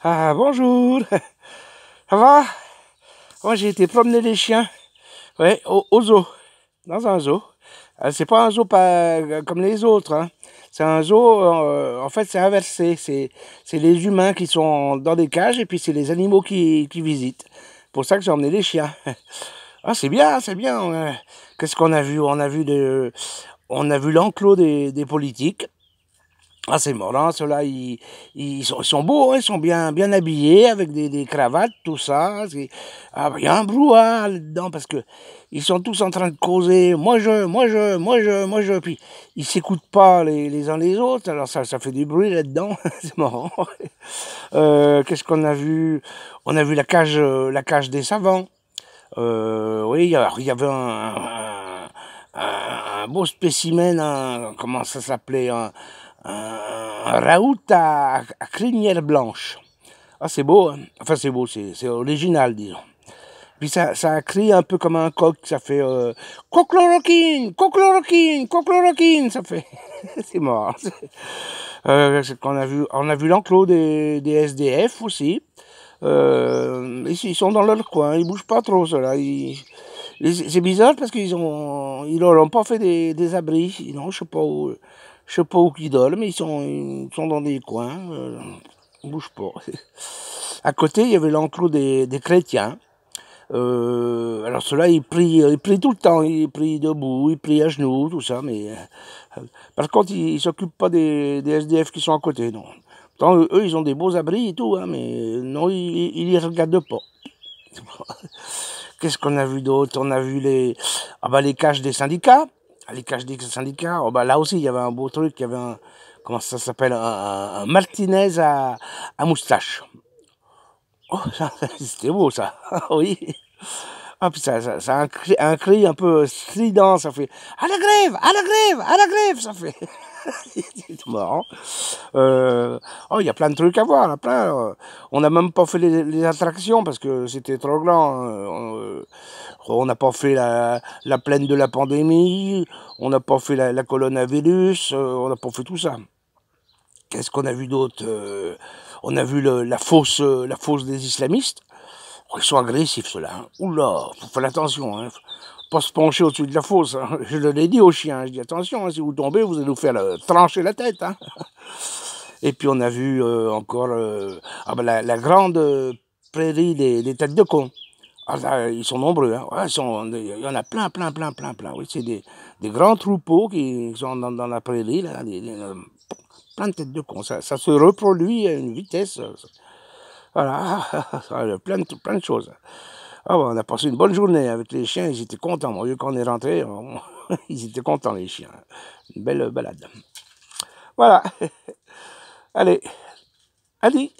Ah bonjour Ça va Moi j'ai été promener les chiens. Ouais, au, zoo. Dans un zoo. Euh, c'est pas un zoo pas, euh, comme les autres. Hein. C'est un zoo, euh, en fait c'est inversé. C'est les humains qui sont dans des cages et puis c'est les animaux qui, qui visitent. pour ça que j'ai emmené les chiens. Ah c'est bien, c'est bien. Qu'est-ce qu'on a vu On a vu de... On a vu l'enclos des, des politiques. Ah, c'est marrant, hein, ceux-là, ils, ils, sont, beaux, hein, ils sont bien, bien habillés, avec des, des cravates, tout ça. Ah, il y a un brouhaha là-dedans, parce que ils sont tous en train de causer. Moi, je, moi, je, moi, je, moi, je. Puis, ils s'écoutent pas les, les, uns les autres, alors ça, ça fait du bruit là-dedans. C'est marrant. Euh, qu'est-ce qu'on a vu On a vu la cage, euh, la cage des savants. Euh, oui, il y avait un, un, un, un beau spécimen, comment ça s'appelait Raoult à, à crinière blanche. Ah, c'est beau, hein enfin c'est beau, c'est original, disons. Puis ça, ça crie un peu comme un coq, ça fait euh, cochloroquine, cochloroquine, ça fait. c'est mort. Euh, on a vu, on a vu l'enclos des, SDF aussi. Euh, ils, sont dans leur coin, ils bougent pas trop, ceux-là. C'est bizarre parce qu'ils ont, ils leur ont pas fait des, des abris. Non, je sais pas où. Je sais pas où qu'ils dorment, mais ils sont, sont dans des coins. Euh, on bouge pas. À côté, il y avait l'enclos des, des, chrétiens. Euh, alors ceux-là, ils prient, ils tout le temps. Ils prient debout, ils prient à genoux, tout ça. Mais euh, par contre, ils s'occupent pas des, des, SDF qui sont à côté, non. Pourtant, eux, ils ont des beaux abris et tout, hein, mais euh, non, ils, ils les regardent pas. Qu'est-ce qu'on a vu d'autre On a vu les, ah bah, les caches des syndicats les caches syndicat, oh, bah, là aussi, il y avait un beau truc, il y avait un, comment ça s'appelle, un, Martinez à, moustache. Oh, c'était beau ça, oui. Ah, puis ça, un, cri, un cri un peu strident, ça fait à la grève, à la grève, à la grève, ça fait. Euh, oh, il y a plein de trucs à voir. Euh. On n'a même pas fait les, attractions parce que c'était trop grand. Euh, on n'a pas fait la, plaine de la pandémie. On n'a pas fait la, colonne à Vélus. On n'a pas fait tout ça. Qu'est-ce qu'on a vu d'autre On a vu la la fosse des islamistes ils sont agressifs ceux-là. Hein. Oula, faut faire attention. Hein. pas se pencher au-dessus de la fosse. Hein. Je l'ai dit aux chiens, hein. je dis attention, si vous tombez, vous allez nous faire euh, trancher la tête. Et puis on a vu euh, encore euh, ah ben, la, grande prairie des, têtes de con. Ah, ils sont nombreux. il y en a plein, plein, plein, plein, plein. Oui, c'est des, grands troupeaux qui sont dans, la prairie, là, plein de têtes de con. Ça, se reproduit à une vitesse. Voilà, ah, plein, de, plein de choses. Ah bah, on a passé une bonne journée avec les chiens, ils étaient contents. au lieu qu'on est rentré, ils étaient contents, les chiens. Une belle balade. Voilà. Allez, allez.